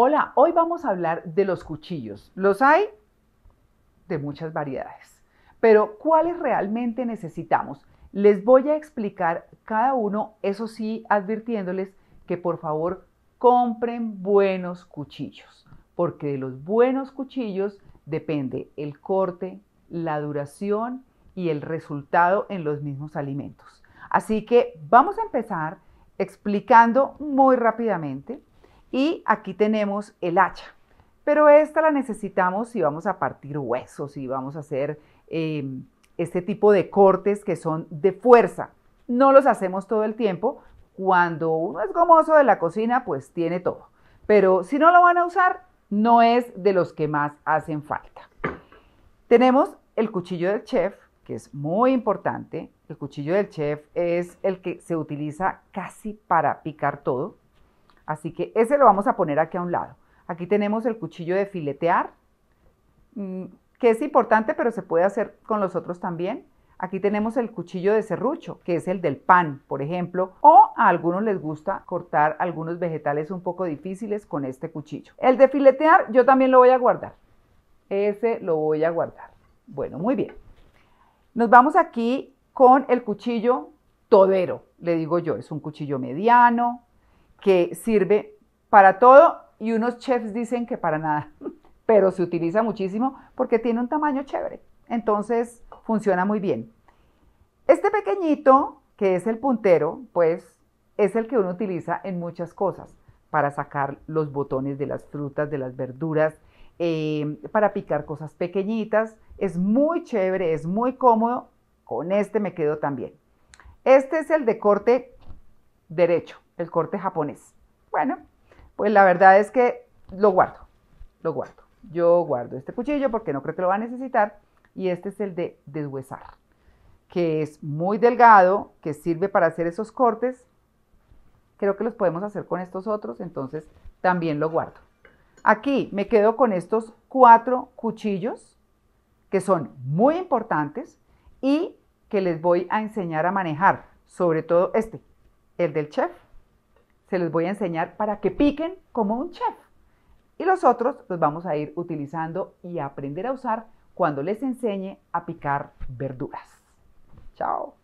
Hola, hoy vamos a hablar de los cuchillos. Los hay de muchas variedades, pero ¿cuáles realmente necesitamos? Les voy a explicar cada uno, eso sí, advirtiéndoles que por favor compren buenos cuchillos, porque de los buenos cuchillos depende el corte, la duración y el resultado en los mismos alimentos. Así que vamos a empezar explicando muy rápidamente y aquí tenemos el hacha, pero esta la necesitamos si vamos a partir huesos, y vamos a hacer em, este tipo de cortes que son de fuerza. No los hacemos todo el tiempo. Cuando uno es gomoso de la cocina, pues tiene todo. Pero si no lo van a usar, no es de los que más hacen falta. Tenemos el cuchillo del chef, que es muy importante. El cuchillo del chef es el que se utiliza casi para picar todo. Así que ese lo vamos a poner aquí a un lado. Aquí tenemos el cuchillo de filetear, mm, que es importante, pero se puede hacer con los otros también. Aquí tenemos el cuchillo de serrucho, que es el del pan, por ejemplo, o a algunos les gusta cortar algunos vegetales un poco difíciles con este cuchillo. El de filetear yo también lo voy a guardar. Ese lo voy a guardar. Bueno, muy bien. Nos vamos aquí con el cuchillo todero, le digo yo, es un cuchillo mediano, que sirve para todo y unos chefs dicen que para nada, pero se utiliza muchísimo porque tiene un tamaño chévere, entonces funciona muy bien. Este pequeñito, que es el puntero, pues es el que uno utiliza en muchas cosas, para sacar los botones de las frutas, de las verduras, eh, para picar cosas pequeñitas. Es muy chévere, es muy cómodo. Con este me quedo también. Este es el de corte derecho el corte japonés. Bueno, pues la verdad es que lo guardo, lo guardo. Yo guardo este cuchillo porque no creo que lo va a necesitar y este es el de deshuesar, que es muy delgado, que sirve para hacer esos cortes. Creo que los podemos hacer con estos otros, entonces también lo guardo. Aquí me quedo con estos cuatro cuchillos que son muy importantes y que les voy a enseñar a manejar, sobre todo este, el del chef se les voy a enseñar para que piquen como un chef. Y los otros los vamos a ir utilizando y aprender a usar cuando les enseñe a picar verduras. Chao.